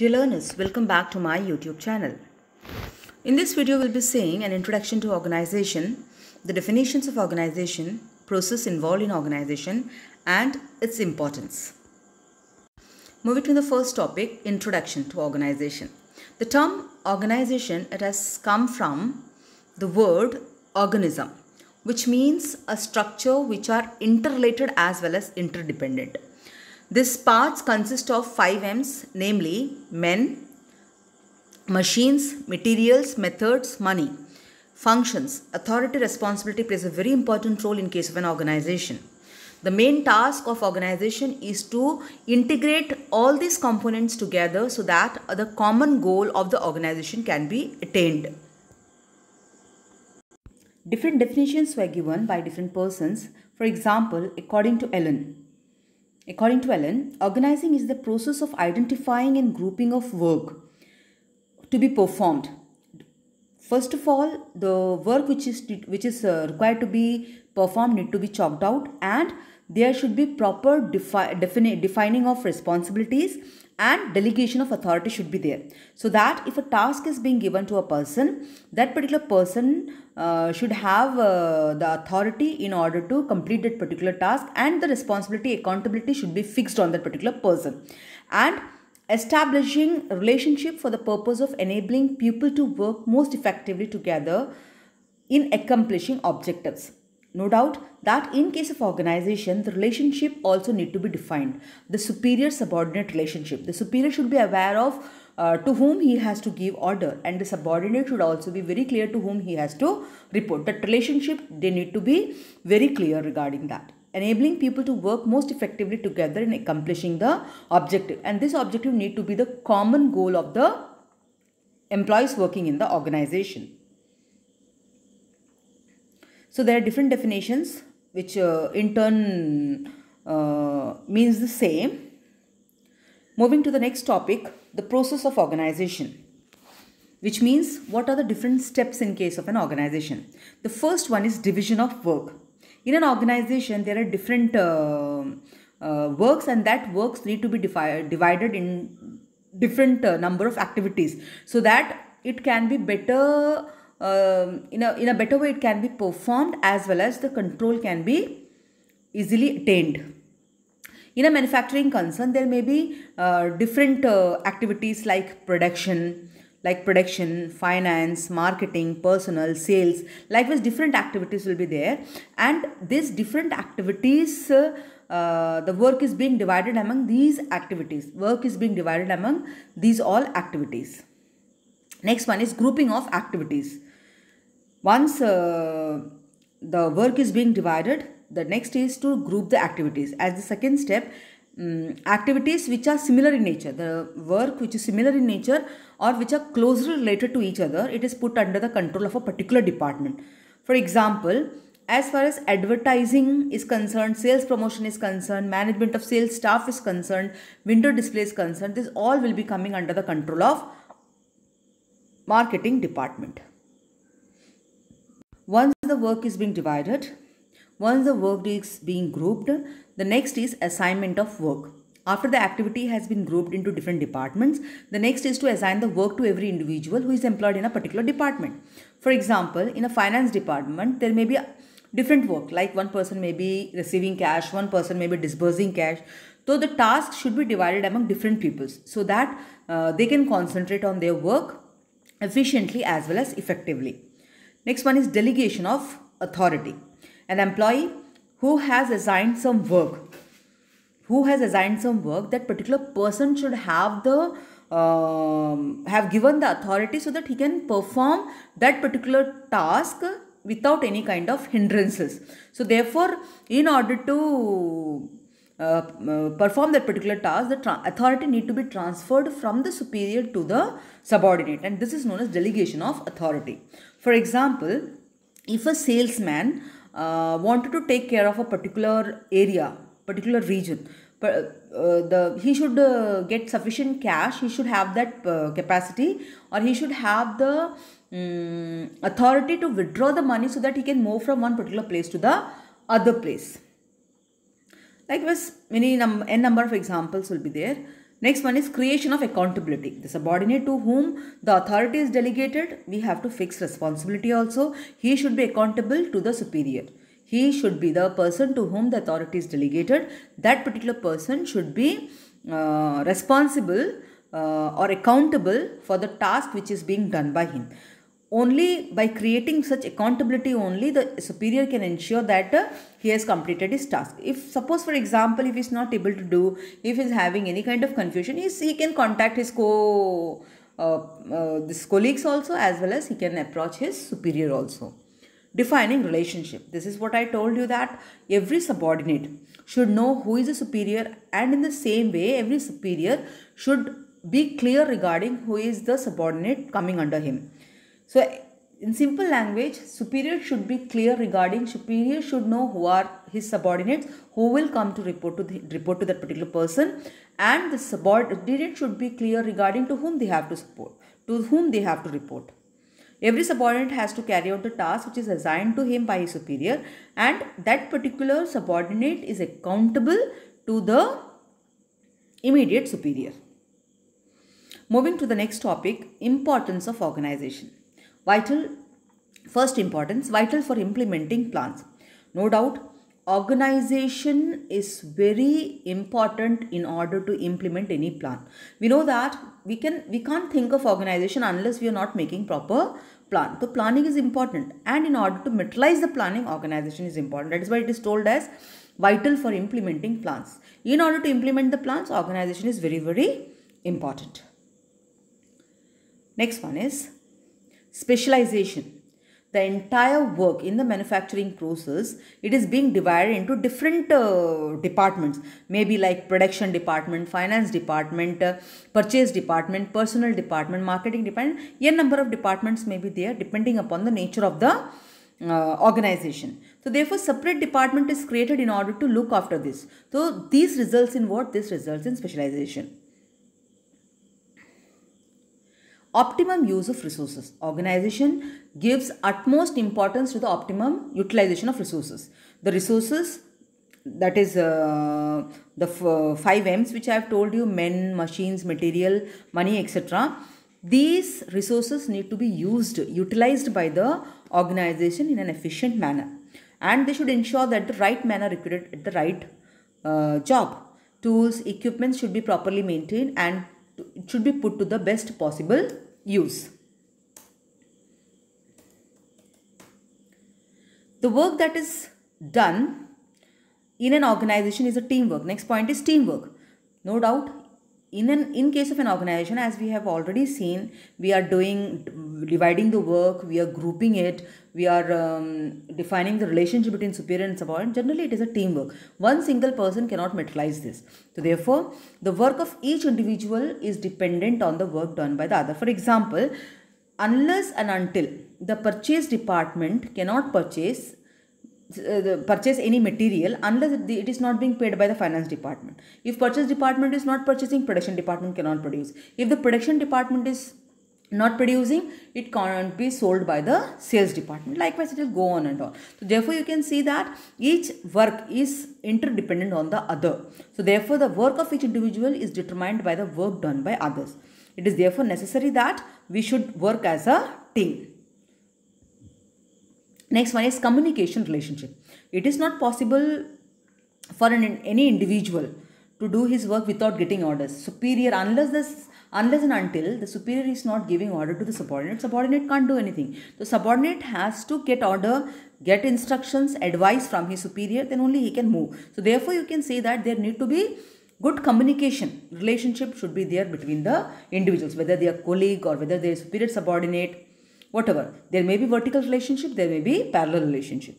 Dear learners, welcome back to my YouTube channel. In this video, we'll be seeing an introduction to organization, the definitions of organization, process involved in organization and its importance. Moving to the first topic, introduction to organization. The term organization, it has come from the word organism, which means a structure which are interrelated as well as interdependent. This parts consist of five M's, namely men, machines, materials, methods, money. Functions. Authority responsibility plays a very important role in case of an organization. The main task of organization is to integrate all these components together so that the common goal of the organization can be attained. Different definitions were given by different persons. For example, according to Ellen, According to Allen, organizing is the process of identifying and grouping of work to be performed. First of all, the work which is which is uh, required to be performed need to be chalked out and there should be proper defi- defini- defining of responsibilities and delegation of authority should be there so that if a task is being given to a person that particular person uh, should have uh, the authority in order to complete that particular task and the responsibility accountability should be fixed on that particular person and establishing relationship for the purpose of enabling people to work most effectively together in accomplishing objectives no doubt that in case of organization, the relationship also need to be defined. The superior-subordinate relationship. The superior should be aware of uh, to whom he has to give order and the subordinate should also be very clear to whom he has to report. That relationship, they need to be very clear regarding that enabling people to work most effectively together in accomplishing the objective and this objective need to be the common goal of the employees working in the organization so there are different definitions which uh, in turn uh, means the same. Moving to the next topic, the process of organization which means what are the different steps in case of an organization. The first one is division of work. In an organization, there are different uh, uh, works and that works need to be divided in different uh, number of activities so that it can be better um, in, a, in a better way it can be performed as well as the control can be easily attained. In a manufacturing concern, there may be uh, different uh, activities like production, like production, finance, marketing, personal, sales. Likewise, different activities will be there. And these different activities, uh, uh the work is being divided among these activities. Work is being divided among these all activities. Next one is grouping of activities once uh, the work is being divided the next is to group the activities as the second step um, activities which are similar in nature the work which is similar in nature or which are closely related to each other it is put under the control of a particular department for example as far as advertising is concerned sales promotion is concerned management of sales staff is concerned window display is concerned this all will be coming under the control of marketing department once the work is being divided, once the work is being grouped, the next is assignment of work. After the activity has been grouped into different departments, the next is to assign the work to every individual who is employed in a particular department. For example, in a finance department, there may be different work like one person may be receiving cash, one person may be disbursing cash. So the task should be divided among different peoples so that uh, they can concentrate on their work efficiently as well as effectively. Next one is delegation of authority. An employee who has assigned some work, who has assigned some work, that particular person should have the um, have given the authority so that he can perform that particular task without any kind of hindrances. So therefore, in order to uh, uh, perform that particular task, the authority need to be transferred from the superior to the subordinate and this is known as delegation of authority. For example, if a salesman uh, wanted to take care of a particular area, particular region, uh, the he should uh, get sufficient cash. He should have that uh, capacity, or he should have the um, authority to withdraw the money so that he can move from one particular place to the other place. Likewise, many num n number of examples will be there. Next one is creation of accountability. The subordinate to whom the authority is delegated, we have to fix responsibility also. He should be accountable to the superior. He should be the person to whom the authority is delegated. That particular person should be uh, responsible uh, or accountable for the task which is being done by him only by creating such accountability only the superior can ensure that uh, he has completed his task if suppose for example if he's not able to do if he's having any kind of confusion he's, he can contact his co uh, uh, his colleagues also as well as he can approach his superior also defining relationship this is what i told you that every subordinate should know who is a superior and in the same way every superior should be clear regarding who is the subordinate coming under him so in simple language, superior should be clear regarding superior should know who are his subordinates, who will come to report to the, report to that particular person, and the subordinate should be clear regarding to whom they have to support, to whom they have to report. Every subordinate has to carry out the task which is assigned to him by his superior, and that particular subordinate is accountable to the immediate superior. Moving to the next topic, importance of organization. Vital, first importance, vital for implementing plans. No doubt, organization is very important in order to implement any plan. We know that we, can, we can't think of organization unless we are not making proper plan. So planning is important and in order to materialize the planning, organization is important. That is why it is told as vital for implementing plans. In order to implement the plans, organization is very, very important. Next one is specialization the entire work in the manufacturing process it is being divided into different uh, departments maybe like production department finance department uh, purchase department personal department marketing department A number of departments may be there depending upon the nature of the uh, organization so therefore separate department is created in order to look after this so these results in what this results in specialization optimum use of resources. Organization gives utmost importance to the optimum utilization of resources. The resources that is uh, the uh, five M's which I have told you men, machines, material, money, etc. These resources need to be used, utilized by the organization in an efficient manner. And they should ensure that the right men are recruited at the right uh, job. Tools, equipment should be properly maintained and should be put to the best possible use. The work that is done in an organization is a teamwork. Next point is teamwork. No doubt, in an in case of an organization, as we have already seen, we are doing dividing the work, we are grouping it, we are um, defining the relationship between superior and subordinate, generally it is a teamwork. One single person cannot materialize this. So therefore, the work of each individual is dependent on the work done by the other. For example, unless and until the purchase department cannot purchase uh, purchase any material unless it is not being paid by the finance department if purchase department is not purchasing production department cannot produce if the production department is not producing it can't be sold by the sales department likewise it will go on and on so therefore you can see that each work is interdependent on the other so therefore the work of each individual is determined by the work done by others it is therefore necessary that we should work as a team next one is communication relationship it is not possible for an, any individual to do his work without getting orders. Superior, unless this, unless and until the superior is not giving order to the subordinate, subordinate can't do anything. The subordinate has to get order, get instructions, advice from his superior, then only he can move. So therefore, you can say that there need to be good communication. Relationship should be there between the individuals, whether they are colleague or whether they are superior subordinate, whatever. There may be vertical relationship, there may be parallel relationship.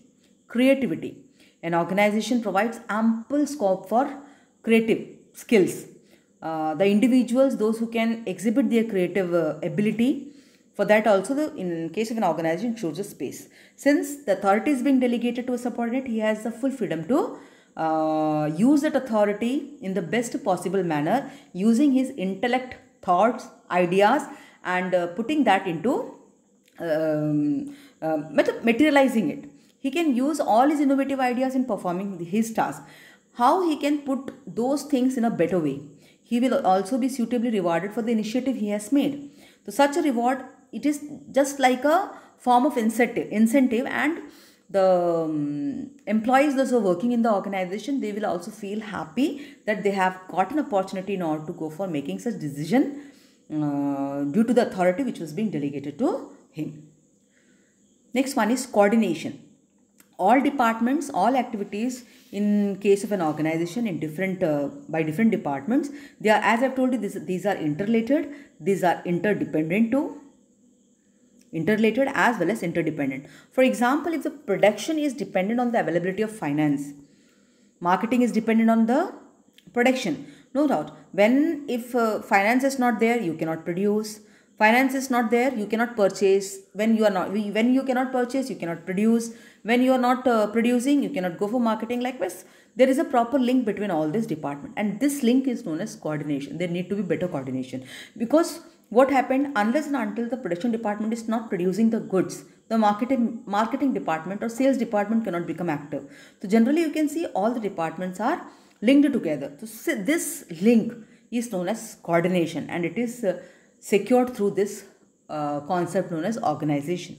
Creativity. An organization provides ample scope for creative skills. Uh, the individuals, those who can exhibit their creative uh, ability, for that also, the, in case of an organization, chooses space. Since the authority is being delegated to a subordinate, he has the full freedom to uh, use that authority in the best possible manner, using his intellect, thoughts, ideas, and uh, putting that into um, uh, materializing it. He can use all his innovative ideas in performing his task how he can put those things in a better way. He will also be suitably rewarded for the initiative he has made. So such a reward, it is just like a form of incentive, incentive and the um, employees those who are working in the organization, they will also feel happy that they have got an opportunity in order to go for making such decision uh, due to the authority which was being delegated to him. Next one is coordination all departments, all activities in case of an organization in different uh, by different departments, they are as I've told you, this, these are interrelated, these are interdependent too, interrelated as well as interdependent. For example, if the production is dependent on the availability of finance, marketing is dependent on the production. No doubt, when if uh, finance is not there, you cannot produce finance is not there you cannot purchase when you are not when you cannot purchase you cannot produce when you are not uh, producing, you cannot go for marketing. Likewise, there is a proper link between all this department. And this link is known as coordination. There need to be better coordination. Because what happened, unless and until the production department is not producing the goods, the marketing, marketing department or sales department cannot become active. So generally you can see all the departments are linked together. So this link is known as coordination and it is uh, secured through this uh, concept known as organization.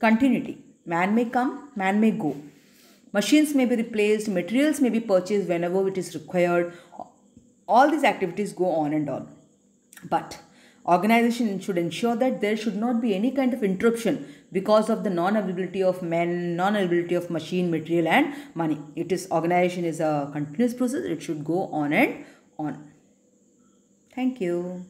Continuity. Man may come, man may go. Machines may be replaced, materials may be purchased whenever it is required. All these activities go on and on. But organization should ensure that there should not be any kind of interruption because of the non-availability of men, non-availability of machine, material and money. It is organization is a continuous process. It should go on and on. Thank you.